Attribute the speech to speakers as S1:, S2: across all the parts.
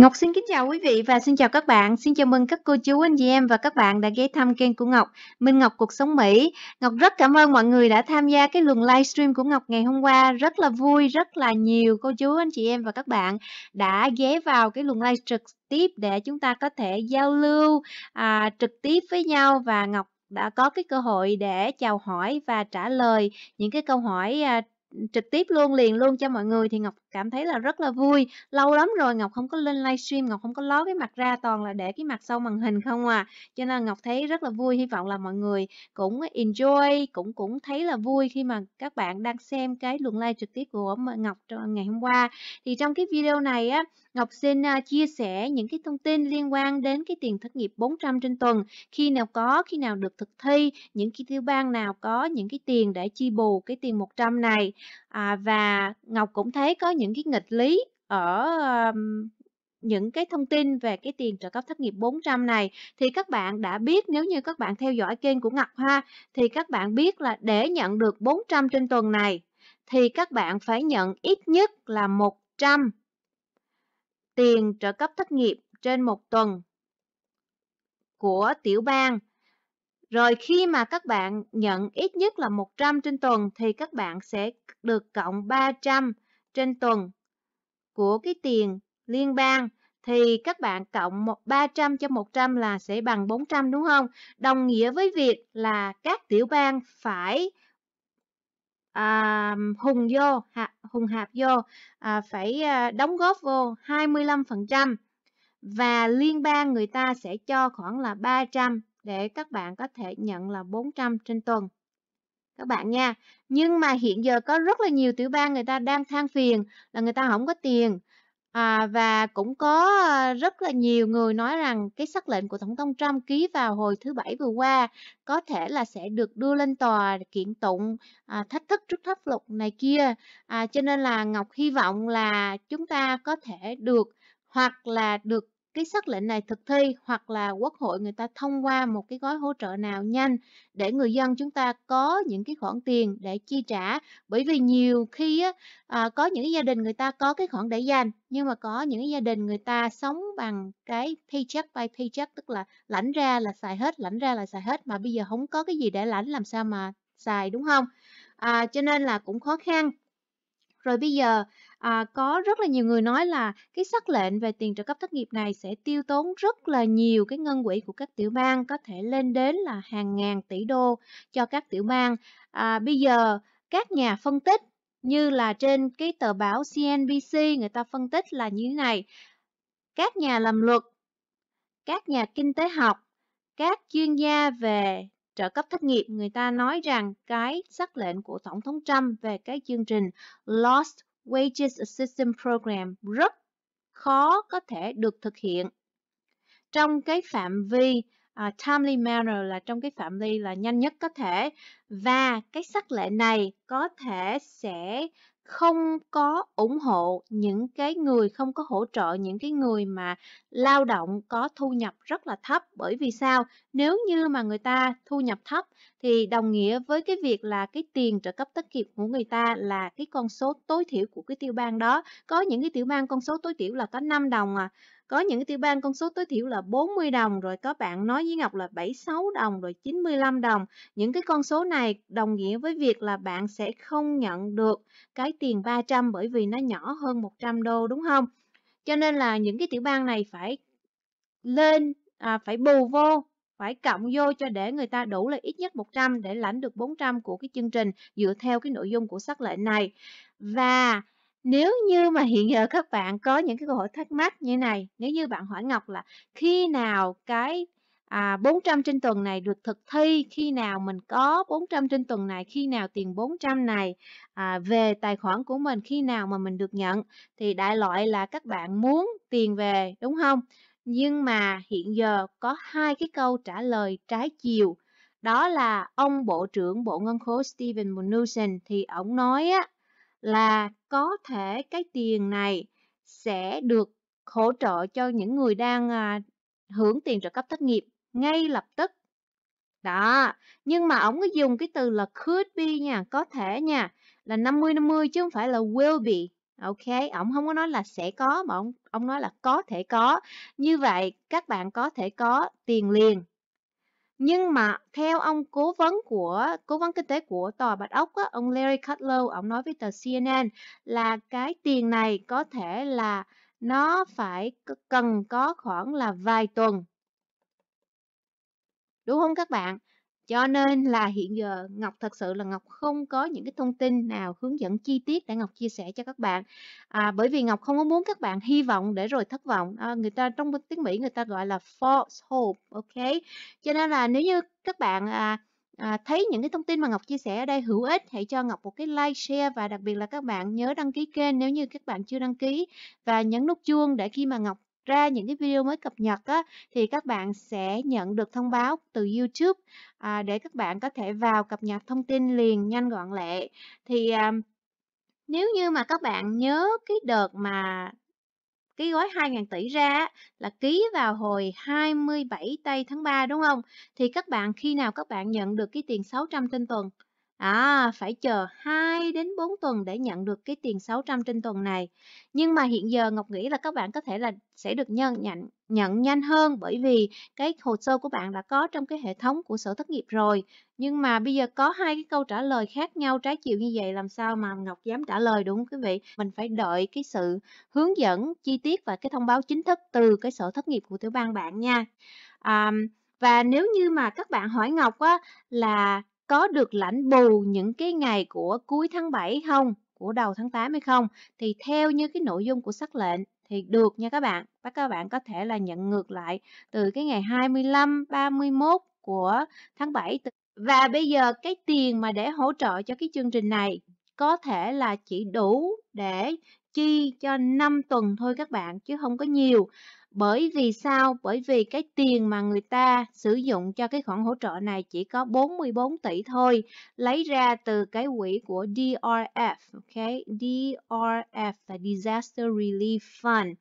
S1: Ngọc xin kính chào quý vị và xin chào các bạn. Xin chào mừng các cô chú, anh chị em và các bạn đã ghé thăm kênh của Ngọc, Minh Ngọc Cuộc Sống Mỹ. Ngọc rất cảm ơn mọi người đã tham gia cái luồng livestream của Ngọc ngày hôm qua. Rất là vui, rất là nhiều cô chú, anh chị em và các bạn đã ghé vào cái luồng live trực tiếp để chúng ta có thể giao lưu à, trực tiếp với nhau và Ngọc đã có cái cơ hội để chào hỏi và trả lời những cái câu hỏi à, trực tiếp luôn liền luôn cho mọi người thì ngọc cảm thấy là rất là vui lâu lắm rồi ngọc không có lên livestream ngọc không có ló cái mặt ra toàn là để cái mặt sau màn hình không à cho nên ngọc thấy rất là vui hy vọng là mọi người cũng enjoy cũng cũng thấy là vui khi mà các bạn đang xem cái luận live trực tiếp của ngọc ngày hôm qua thì trong cái video này á Ngọc xin à, chia sẻ những cái thông tin liên quan đến cái tiền thất nghiệp 400 trên tuần, khi nào có, khi nào được thực thi, những cái tiêu bang nào có những cái tiền để chi bù cái tiền 100 này à, và Ngọc cũng thấy có những cái nghịch lý ở um, những cái thông tin về cái tiền trợ cấp thất nghiệp 400 này thì các bạn đã biết nếu như các bạn theo dõi kênh của Ngọc Hoa thì các bạn biết là để nhận được 400 trên tuần này thì các bạn phải nhận ít nhất là 100 tiền trợ cấp thất nghiệp trên một tuần của tiểu bang rồi khi mà các bạn nhận ít nhất là 100 trên tuần thì các bạn sẽ được cộng 300 trên tuần của cái tiền liên bang thì các bạn cộng 300 cho 100 là sẽ bằng 400 đúng không? Đồng nghĩa với việc là các tiểu bang phải à, hùng vô, hùng hạp vô, à, phải à, đóng góp vô 25% và liên bang người ta sẽ cho khoảng là 300 để các bạn có thể nhận là 400 trên tuần các bạn nha nhưng mà hiện giờ có rất là nhiều tiểu bang người ta đang than phiền là người ta không có tiền à, và cũng có ờ, rất là nhiều người nói rằng cái sắc lệnh của tổng thống Trump ký vào hồi thứ bảy vừa qua có thể là sẽ được đưa lên tòa kiện tụng à, thách thức trước pháp luật này kia à, cho nên là Ngọc hy vọng là chúng ta có thể được hoặc là được cái sắc lệnh này thực thi hoặc là quốc hội người ta thông qua một cái gói hỗ trợ nào nhanh để người dân chúng ta có những cái khoản tiền để chi trả bởi vì nhiều khi á, à, có những gia đình người ta có cái khoản để dành nhưng mà có những gia đình người ta sống bằng cái paycheck by paycheck tức là lãnh ra là xài hết lãnh ra là xài hết mà bây giờ không có cái gì để lãnh làm sao mà xài đúng không à, cho nên là cũng khó khăn rồi bây giờ à, có rất là nhiều người nói là cái sắc lệnh về tiền trợ cấp thất nghiệp này sẽ tiêu tốn rất là nhiều cái ngân quỹ của các tiểu bang có thể lên đến là hàng ngàn tỷ đô cho các tiểu bang à, bây giờ các nhà phân tích như là trên cái tờ báo CNBC người ta phân tích là như thế này các nhà làm luật các nhà kinh tế học các chuyên gia về trợ cấp thất nghiệp người ta nói rằng cái sắc lệnh của tổng thống Trump về cái chương trình Lost Wages Assistance Program rất khó có thể được thực hiện. Trong cái phạm vi uh, timely manner là trong cái phạm vi là nhanh nhất có thể và cái sắc lệ này có thể sẽ không có ủng hộ những cái người không có hỗ trợ những cái người mà lao động có thu nhập rất là thấp bởi vì sao nếu như mà người ta thu nhập thấp thì đồng nghĩa với cái việc là cái tiền trợ cấp thất nghiệp của người ta là cái con số tối thiểu của cái tiểu bang đó có những cái tiểu bang con số tối thiểu là có 5 đồng à có những tiểu bang con số tối thiểu là 40 đồng, rồi có bạn nói với Ngọc là 76 đồng, rồi 95 đồng. Những cái con số này đồng nghĩa với việc là bạn sẽ không nhận được cái tiền 300 bởi vì nó nhỏ hơn 100 đô đúng không? Cho nên là những cái tiểu bang này phải lên, à, phải bù vô phải cộng vô cho để người ta đủ là ít nhất 100 để lãnh được 400 của cái chương trình dựa theo cái nội dung của sắc lệnh này. Và nếu như mà hiện giờ các bạn có những cái câu hỏi thắc mắc như này nếu như bạn hỏi Ngọc là khi nào cái à, 400 trên tuần này được thực thi khi nào mình có 400 trên tuần này khi nào tiền 400 này à, về tài khoản của mình khi nào mà mình được nhận thì đại loại là các bạn muốn tiền về đúng không nhưng mà hiện giờ có hai cái câu trả lời trái chiều đó là ông bộ trưởng bộ ngân khố Steven Mnuchin thì ông nói á là có thể cái tiền này sẽ được hỗ trợ cho những người đang à, hưởng tiền trợ cấp thất nghiệp ngay lập tức. Đó, nhưng mà ông có dùng cái từ là could be nha, có thể nha, là 50-50 chứ không phải là will be. Ok, ông không có nói là sẽ có mà ông ông nói là có thể có. Như vậy các bạn có thể có tiền liền nhưng mà theo ông cố vấn của cố vấn kinh tế của tòa bạch ốc á, ông Larry Kudlow ông nói với tờ CNN là cái tiền này có thể là nó phải cần có khoảng là vài tuần đúng không các bạn cho nên là hiện giờ Ngọc thật sự là Ngọc không có những cái thông tin nào hướng dẫn chi tiết để Ngọc chia sẻ cho các bạn. À, bởi vì Ngọc không có muốn các bạn hy vọng để rồi thất vọng. À, người ta trong tiếng Mỹ người ta gọi là false hope, ok? Cho nên là nếu như các bạn à, à, thấy những cái thông tin mà Ngọc chia sẻ ở đây hữu ích, hãy cho Ngọc một cái like, share và đặc biệt là các bạn nhớ đăng ký kênh nếu như các bạn chưa đăng ký và nhấn nút chuông để khi mà Ngọc ra những cái video mới cập nhật á, thì các bạn sẽ nhận được thông báo từ YouTube à, để các bạn có thể vào cập nhật thông tin liền nhanh gọn lẹ. Thì à, nếu như mà các bạn nhớ cái đợt mà cái gói 2.000 tỷ ra là ký vào hồi 27 tây tháng 3 đúng không? Thì các bạn khi nào các bạn nhận được cái tiền 600 trên tuần? À, phải chờ 2 đến 4 tuần để nhận được cái tiền 600 trên tuần này. Nhưng mà hiện giờ Ngọc nghĩ là các bạn có thể là sẽ được nhận nhận nhận nhanh hơn bởi vì cái hồ sơ của bạn đã có trong cái hệ thống của Sở Thất nghiệp rồi. Nhưng mà bây giờ có hai cái câu trả lời khác nhau trái chiều như vậy làm sao mà Ngọc dám trả lời đúng không quý vị? Mình phải đợi cái sự hướng dẫn chi tiết và cái thông báo chính thức từ cái Sở Thất nghiệp của tiểu bang bạn nha. À, và nếu như mà các bạn hỏi Ngọc á, là có được lãnh bù những cái ngày của cuối tháng 7 không, của đầu tháng 8 hay không thì theo như cái nội dung của sắc lệnh thì được nha các bạn. Và các bạn có thể là nhận ngược lại từ cái ngày 25, 31 của tháng 7 và bây giờ cái tiền mà để hỗ trợ cho cái chương trình này có thể là chỉ đủ để chi cho 5 tuần thôi các bạn chứ không có nhiều. Bởi vì sao? Bởi vì cái tiền mà người ta sử dụng cho cái khoản hỗ trợ này chỉ có 44 tỷ thôi, lấy ra từ cái quỹ của DRF, ok? DRF là Disaster Relief Fund.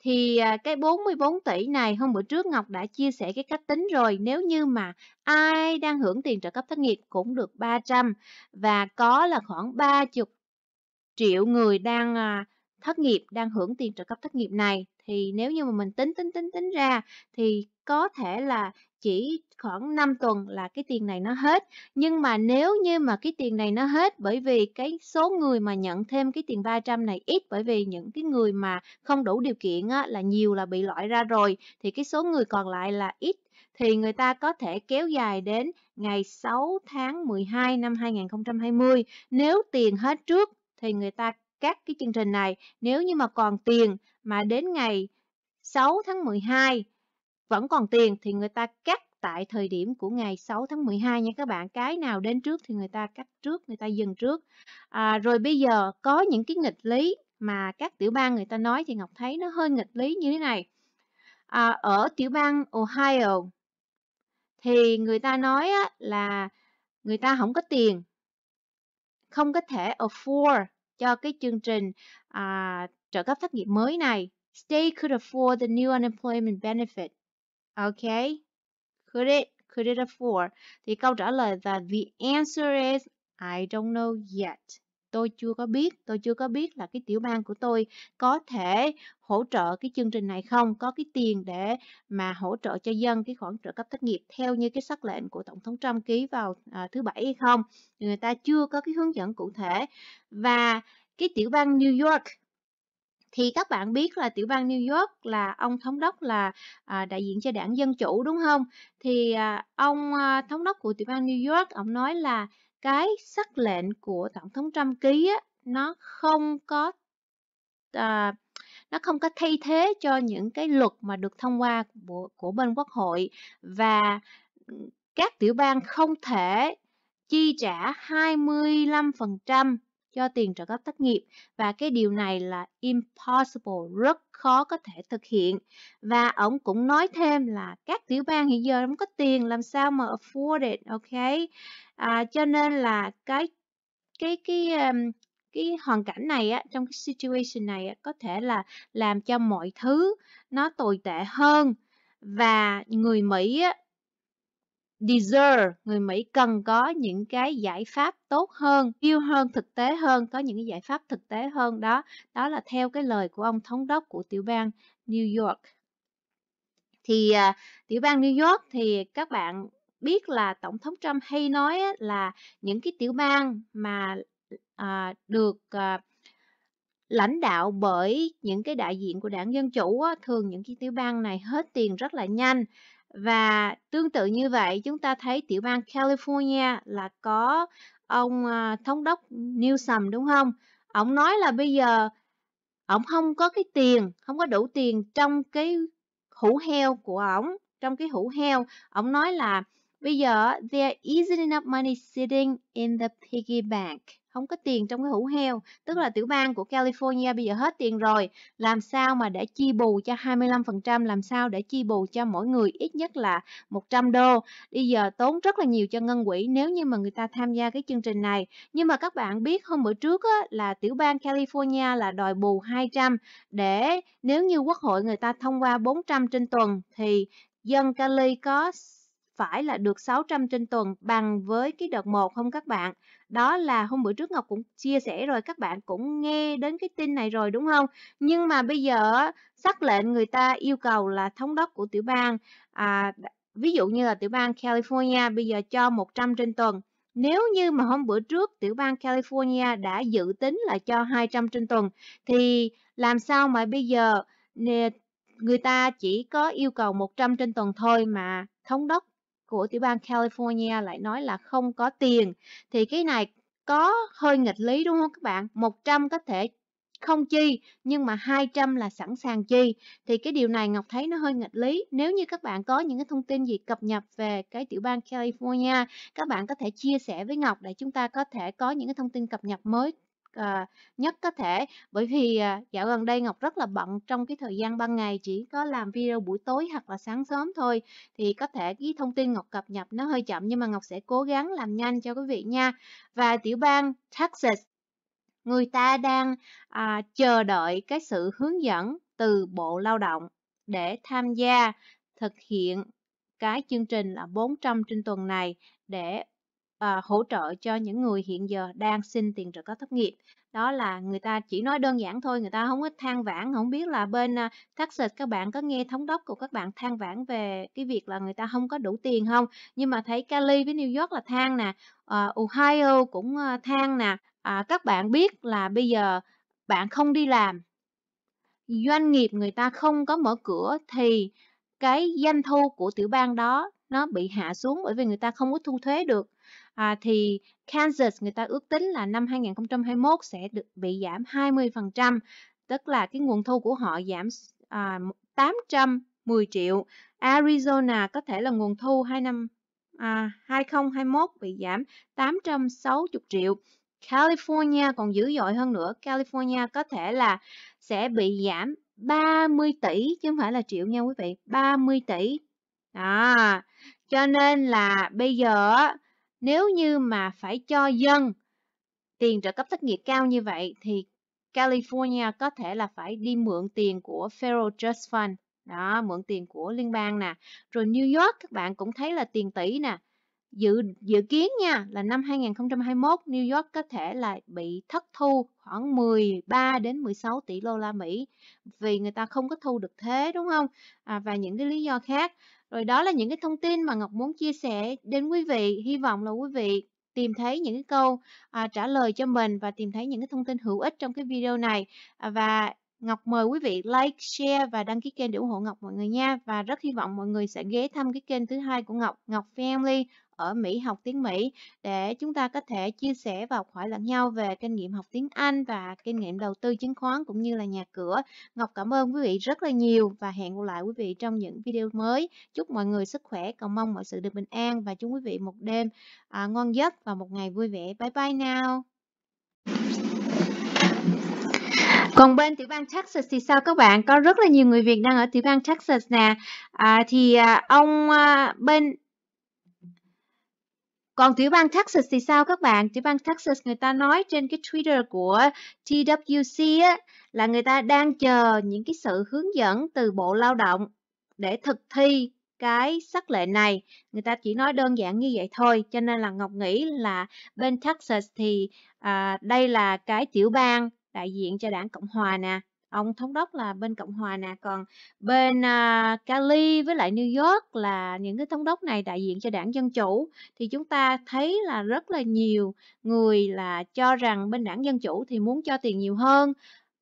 S1: Thì à, cái 44 tỷ này hôm bữa trước Ngọc đã chia sẻ cái cách tính rồi, nếu như mà ai đang hưởng tiền trợ cấp thất nghiệp cũng được 300 và có là khoảng 30 triệu người đang à, thất nghiệp đang hưởng tiền trợ cấp thất nghiệp này thì nếu như mà mình tính tính tính tính ra thì có thể là chỉ khoảng 5 tuần là cái tiền này nó hết nhưng mà nếu như mà cái tiền này nó hết bởi vì cái số người mà nhận thêm cái tiền 300 này ít bởi vì những cái người mà không đủ điều kiện á, là nhiều là bị loại ra rồi thì cái số người còn lại là ít thì người ta có thể kéo dài đến ngày 6 tháng 12 năm 2020 nếu tiền hết trước thì người ta cắt cái chương trình này nếu như mà còn tiền mà đến ngày 6 tháng 12 vẫn còn tiền thì người ta cắt tại thời điểm của ngày 6 tháng 12 nha các bạn. Cái nào đến trước thì người ta cắt trước, người ta dừng trước. À, rồi bây giờ có những cái nghịch lý mà các tiểu bang người ta nói thì Ngọc thấy nó hơi nghịch lý như thế này. À, ở tiểu bang Ohio thì người ta nói á, là người ta không có tiền, không có thể afford cho cái chương trình à, trợ cấp thất nghiệp mới này. State could afford the new unemployment benefit. Ok. Could it? Could it afford? Thì câu trả lời là the answer is I don't know yet. Tôi chưa có biết, tôi chưa có biết là cái tiểu bang của tôi có thể hỗ trợ cái chương trình này không, có cái tiền để mà hỗ trợ cho dân cái khoản trợ cấp thất nghiệp theo như cái sắc lệnh của Tổng thống Trump ký vào à, thứ bảy hay không. Người ta chưa có cái hướng dẫn cụ thể. Và cái tiểu bang New York thì các bạn biết là tiểu bang New York là ông thống đốc là à, đại diện cho đảng Dân Chủ đúng không? Thì à, ông à, thống đốc của tiểu bang New York ông nói là cái sắc lệnh của tổng thống Trump ký á, nó không có à, nó không có thay thế cho những cái luật mà được thông qua của, của bên quốc hội và ừ, các tiểu bang không thể chi trả 25% cho tiền trợ cấp thất nghiệp và cái điều này là impossible, rất khó có thể thực hiện. Và ông cũng nói thêm là các tiểu bang hiện giờ không có tiền làm sao mà afford it, ok? À, cho nên là cái cái cái um, cái hoàn cảnh này á, trong cái situation này á, có thể là làm cho mọi thứ nó tồi tệ hơn và người Mỹ á, deserve người Mỹ cần có những cái giải pháp tốt hơn, yêu hơn, thực tế hơn, có những cái giải pháp thực tế hơn đó. Đó là theo cái lời của ông thống đốc của tiểu bang New York. Thì à, tiểu bang New York thì các bạn biết là tổng thống Trump hay nói là những cái tiểu bang mà uh, được uh, lãnh đạo bởi những cái đại diện của đảng dân chủ á, thường những cái tiểu bang này hết tiền rất là nhanh và tương tự như vậy, chúng ta thấy tiểu bang California là có ông ờ, thống đốc Newsom đúng không? Ông nói là bây giờ ông không có cái tiền, không có đủ tiền trong cái hũ heo của ông, trong cái hũ heo. Ông nói là bây giờ there isn't enough money sitting in the piggy bank không có tiền trong cái hũ heo tức là tiểu bang của California bây giờ hết tiền rồi làm sao mà để chi bù cho 25% làm sao để chi bù cho mỗi người ít nhất là 100 đô bây giờ tốn rất là nhiều cho ngân quỹ nếu như mà người ta tham gia cái chương trình này nhưng mà các bạn biết hôm bữa trước á, là tiểu bang California là đòi bù 200 để nếu như quốc hội người ta thông qua 400 trên tuần thì dân Cali có phải là được 600 trên tuần bằng với cái đợt 1 không các bạn? Đó là hôm bữa trước Ngọc cũng chia sẻ rồi các bạn cũng nghe đến cái tin này rồi đúng không? Nhưng mà bây giờ sắc lệnh người ta yêu cầu là thống đốc của tiểu bang à, ví dụ như là tiểu bang California bây giờ cho 100 trên tuần. Nếu như mà hôm bữa trước tiểu bang California đã dự tính là cho 200 trên tuần thì làm sao mà bây giờ người ta chỉ có yêu cầu 100 trên tuần thôi mà thống đốc của tiểu bang California lại nói là không có tiền thì cái này có hơi nghịch lý đúng không các bạn 100 có thể không chi nhưng mà 200 là sẵn sàng chi thì cái điều này Ngọc thấy nó hơi nghịch lý nếu như các bạn có những cái thông tin gì cập nhật về cái tiểu bang California các bạn có thể chia sẻ với Ngọc để chúng ta có thể có những cái thông tin cập nhật mới à, nhất có thể bởi vì à, dạo gần đây Ngọc rất là bận trong cái thời gian ban ngày chỉ có làm video buổi tối hoặc là sáng sớm thôi thì có thể cái thông tin Ngọc cập nhật nó hơi chậm nhưng mà Ngọc sẽ cố gắng làm nhanh cho quý vị nha và tiểu bang Texas người ta đang à, chờ đợi cái sự hướng dẫn từ Bộ Lao động để tham gia thực hiện cái chương trình là 400 trên tuần này để à, hỗ trợ cho những người hiện giờ đang xin tiền trợ cấp thất nghiệp đó là người ta chỉ nói đơn giản thôi người ta không có than vãn không biết là bên uh, à, taxes các bạn có nghe thống đốc của các bạn than vãn về cái việc là người ta không có đủ tiền không nhưng mà thấy Cali với New York là than nè uh, Ohio cũng uh, than nè à, các bạn biết là bây giờ bạn không đi làm doanh nghiệp người ta không có mở cửa thì cái doanh thu của tiểu bang đó nó bị hạ xuống bởi vì người ta không có thu thuế được à, thì Kansas người ta ước tính là năm 2021 sẽ được bị giảm 20%, tức là cái nguồn thu của họ giảm à, 810 triệu. Arizona có thể là nguồn thu 2 năm à, 2021 bị giảm 860 triệu. California còn dữ dội hơn nữa, California có thể là sẽ bị giảm 30 tỷ chứ không phải là triệu nha quý vị, 30 tỷ. Đó. Cho nên là bây giờ nếu như mà phải cho dân tiền trợ cấp thất nghiệp cao như vậy thì California có thể là phải đi mượn tiền của Federal Trust Fund đó mượn tiền của liên bang nè rồi New York các bạn cũng thấy là tiền tỷ nè dự dự kiến nha là năm 2021 New York có thể là bị thất thu khoảng 13 đến 16 tỷ đô la Mỹ vì người ta không có thu được thuế đúng không à, và những cái lý do khác rồi đó là những cái thông tin mà Ngọc muốn chia sẻ đến quý vị. Hy vọng là quý vị tìm thấy những cái câu à, trả lời cho mình và tìm thấy những cái thông tin hữu ích trong cái video này. À, và Ngọc mời quý vị like, share và đăng ký kênh để ủng hộ Ngọc mọi người nha. Và rất hy vọng mọi người sẽ ghé thăm cái kênh thứ hai của Ngọc, Ngọc Family ở Mỹ học tiếng Mỹ để chúng ta có thể chia sẻ và học hỏi lẫn nhau về kinh nghiệm học tiếng Anh và kinh nghiệm đầu tư chứng khoán cũng như là nhà cửa. Ngọc cảm ơn quý vị rất là nhiều và hẹn gặp lại quý vị trong những video mới. Chúc mọi người sức khỏe, cầu mong mọi sự được bình an và chúc quý vị một đêm à, ngon giấc và một ngày vui vẻ. Bye bye now! còn bên tiểu bang Texas thì sao các bạn? Có rất là nhiều người Việt đang ở tiểu bang Texas nè. À, thì à, ông à, bên còn tiểu bang Texas thì sao các bạn? Tiểu bang Texas người ta nói trên cái Twitter của TWC á, là người ta đang chờ những cái sự hướng dẫn từ Bộ Lao động để thực thi cái sắc lệnh này. Người ta chỉ nói đơn giản như vậy thôi. Cho nên là Ngọc nghĩ là bên Texas thì à, đây là cái tiểu bang đại diện cho đảng Cộng Hòa nè ông thống đốc là bên cộng hòa nè còn bên uh, cali với lại new york là những cái thống đốc này đại diện cho đảng dân chủ thì chúng ta thấy là rất là nhiều người là cho rằng bên đảng dân chủ thì muốn cho tiền nhiều hơn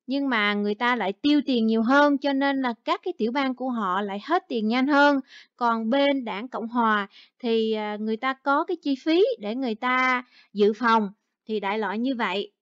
S1: nhưng mà người ta lại tiêu tiền nhiều hơn cho nên là các cái tiểu bang của họ lại hết tiền nhanh hơn còn bên đảng cộng hòa thì à, người ta có cái chi phí để người ta dự phòng thì đại loại như vậy